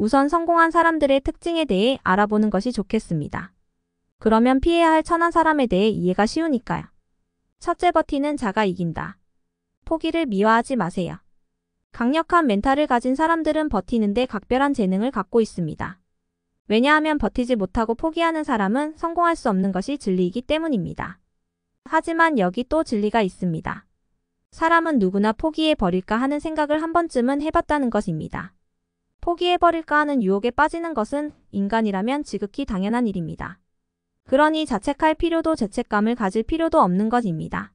우선 성공한 사람들의 특징에 대해 알아보는 것이 좋겠습니다. 그러면 피해야 할 천한 사람에 대해 이해가 쉬우니까요. 첫째 버티는 자가 이긴다. 포기를 미화하지 마세요. 강력한 멘탈을 가진 사람들은 버티는데 각별한 재능을 갖고 있습니다. 왜냐하면 버티지 못하고 포기하는 사람은 성공할 수 없는 것이 진리이기 때문입니다. 하지만 여기 또 진리가 있습니다. 사람은 누구나 포기해 버릴까 하는 생각을 한 번쯤은 해봤다는 것입니다. 포기해버릴까 하는 유혹에 빠지는 것은 인간이라면 지극히 당연한 일입니다. 그러니 자책할 필요도 죄책감을 가질 필요도 없는 것입니다.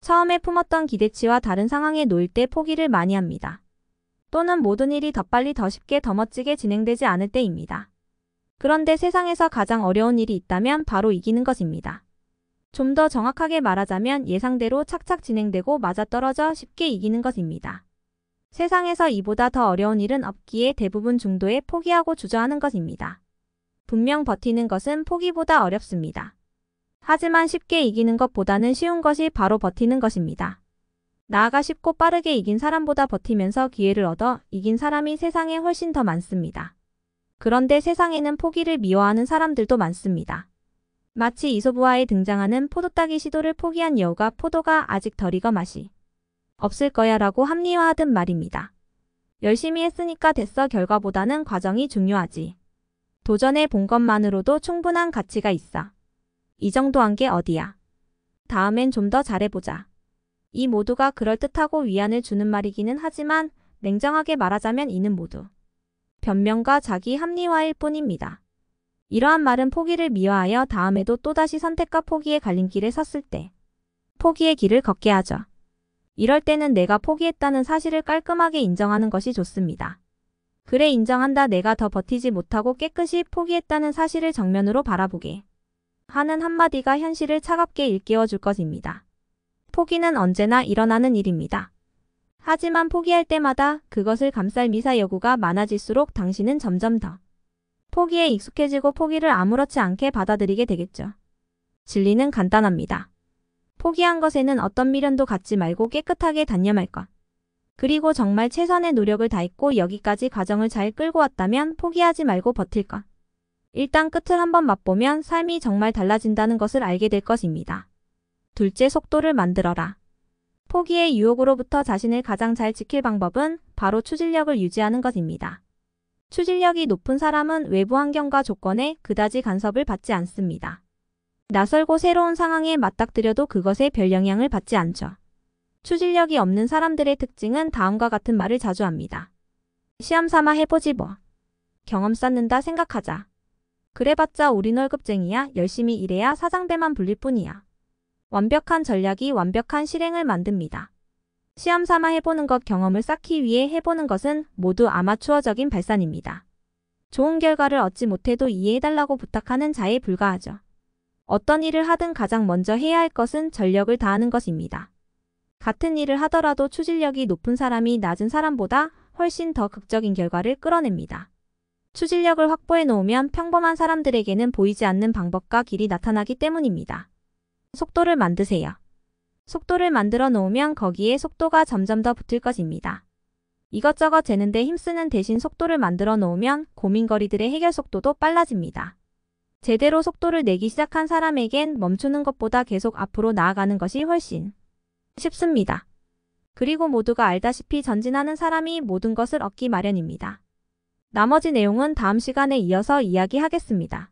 처음에 품었던 기대치와 다른 상황에 놓일 때 포기를 많이 합니다. 또는 모든 일이 더 빨리 더 쉽게 더 멋지게 진행되지 않을 때입니다. 그런데 세상에서 가장 어려운 일이 있다면 바로 이기는 것입니다. 좀 더 정확하게 말하자면 예상대로 착착 진행되고 맞아떨어져 쉽게 이기는 것입니다. 세상에서 이보다 더 어려운 일은 없기에 대부분 중도에 포기하고 주저하는 것입니다. 분명 버티는 것은 포기보다 어렵습니다. 하지만 쉽게 이기는 것보다는 쉬운 것이 바로 버티는 것입니다. 나아가 쉽고 빠르게 이긴 사람보다 버티면서 기회를 얻어 이긴 사람이 세상에 훨씬 더 많습니다. 그런데 세상에는 포기를 미워하는 사람들도 많습니다. 마치 이소부화에 등장하는 포도 따기 시도를 포기한 여우가 포도가 아직 덜 익어 마시. 없을 거야 라고 합리화하듯 말입니다. 열심히 했으니까 됐어 결과보다는 과정이 중요하지. 도전해 본 것만으로도 충분한 가치가 있어. 이 정도 한 게 어디야. 다음엔 좀 더 잘해보자. 이 모두가 그럴듯하고 위안을 주는 말이기는 하지만 냉정하게 말하자면 이는 모두 변명과 자기 합리화일 뿐입니다. 이러한 말은 포기를 미화하여 다음에도 또다시 선택과 포기의 갈림길에 섰을 때 포기의 길을 걷게 하죠. 이럴 때는 내가 포기했다는 사실을 깔끔하게 인정하는 것이 좋습니다. 그래 인정한다 내가 더 버티지 못하고 깨끗이 포기했다는 사실을 정면으로 바라보게 하는 한마디가 현실을 차갑게 일깨워 줄 것입니다. 포기는 언제나 일어나는 일입니다. 하지만 포기할 때마다 그것을 감쌀 미사 여구가 많아질수록 당신은 점점 더 포기에 익숙해지고 포기를 아무렇지 않게 받아들이게 되겠죠. 진리는 간단합니다. 포기한 것에는 어떤 미련도 갖지 말고 깨끗하게 단념할 것. 그리고 정말 최선의 노력을 다했고 여기까지 과정을 잘 끌고 왔다면 포기하지 말고 버틸 것. 일단 끝을 한번 맛보면 삶이 정말 달라진다는 것을 알게 될 것입니다. 둘째 속도를 만들어라. 포기의 유혹으로부터 자신을 가장 잘 지킬 방법은 바로 추진력을 유지하는 것입니다. 추진력이 높은 사람은 외부 환경과 조건에 그다지 간섭을 받지 않습니다. 낯설고 새로운 상황에 맞닥뜨려도 그것에 별 영향을 받지 않죠. 추진력이 없는 사람들의 특징은 다음과 같은 말을 자주 합니다. 시험 삼아 해보지 뭐. 경험 쌓는다 생각하자. 그래봤자 우리 월급쟁이야 열심히 일해야 사장배만 불릴 뿐이야. 완벽한 전략이 완벽한 실행을 만듭니다. 시험 삼아 해보는 것 경험을 쌓기 위해 해보는 것은 모두 아마추어적인 발산입니다. 좋은 결과를 얻지 못해도 이해해달라고 부탁하는 자에 불과하죠. 어떤 일을 하든 가장 먼저 해야 할 것은 전력을 다하는 것입니다. 같은 일을 하더라도 추진력이 높은 사람이 낮은 사람보다 훨씬 더 극적인 결과를 끌어냅니다. 추진력을 확보해 놓으면 평범한 사람들에게는 보이지 않는 방법과 길이 나타나기 때문입니다. 속도를 만드세요. 속도를 만들어 놓으면 거기에 속도가 점점 더 붙을 것입니다. 이것저것 재는데 힘쓰는 대신 속도를 만들어 놓으면 고민거리들의 해결 속도도 빨라집니다. 제대로 속도를 내기 시작한 사람에겐 멈추는 것보다 계속 앞으로 나아가는 것이 훨씬 쉽습니다. 그리고 모두가 알다시피 전진하는 사람이 모든 것을 얻기 마련입니다. 나머지 내용은 다음 시간에 이어서 이야기하겠습니다.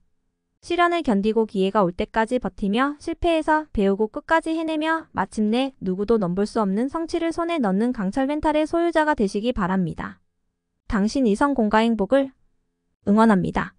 시련을 견디고 기회가 올 때까지 버티며 실패해서 배우고 끝까지 해내며 마침내 누구도 넘볼 수 없는 성취를 손에 넣는 강철 멘탈의 소유자가 되시기 바랍니다. 당신 이성공과 행복을 응원합니다.